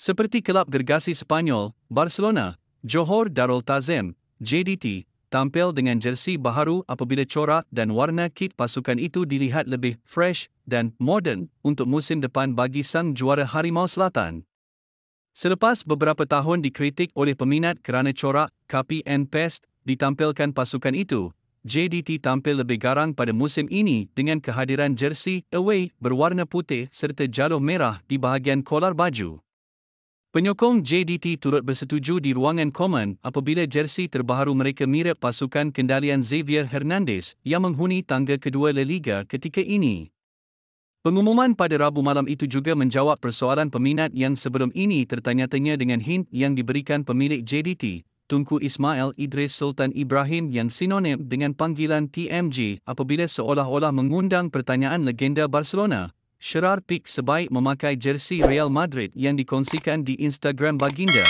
seperti kelab gergasi Spanyol, Barcelona, Johor Darul Tazim, JDT, tampil dengan jersey baharu apabila corak dan warna kit pasukan itu dilihat lebih fresh dan modern untuk musim depan bagi sang juara Harimau Selatan. Selepas beberapa tahun dikritik oleh peminat kerana corak, copy and paste, ditampilkan pasukan itu, JDT tampil lebih garang pada musim ini dengan kehadiran jersey away berwarna putih serta jalur merah di bahagian kolar baju. Penyokong JDT turut bersetuju di ruangan komen apabila jersey terbaru mereka mirip pasukan kendalian Xavier Hernandez yang menghuni tangga kedua La Liga ketika ini. Pengumuman pada Rabu malam itu juga menjawab persoalan peminat yang sebelum ini tertanya-tanya dengan hint yang diberikan pemilik JDT, Tunku Ismail Idris Sultan Ibrahim yang sinonim dengan panggilan TMG apabila seolah-olah mengundang pertanyaan legenda Barcelona, Sherar Pick sebaik memakai jersey Real Madrid yang dikongsikan di Instagram baginda.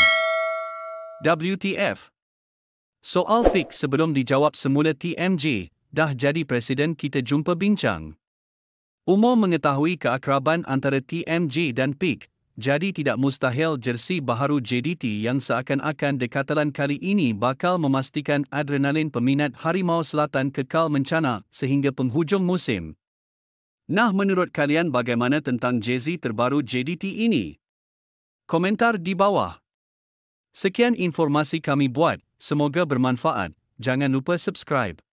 WTF Soal Pick sebelum dijawab semula TMG, dah jadi presiden kita jumpa bincang. Umur mengetahui keakraban antara TMG dan Pick, jadi tidak mustahil jersey baharu JDT yang seakan-akan dekatalan kali ini bakal memastikan adrenalin peminat Harimau Selatan kekal mencana sehingga penghujung musim. Nah menurut kalian bagaimana tentang JZ terbaru JDT ini? Komentar di bawah. Sekian informasi kami buat, semoga bermanfaat. Jangan lupa subscribe.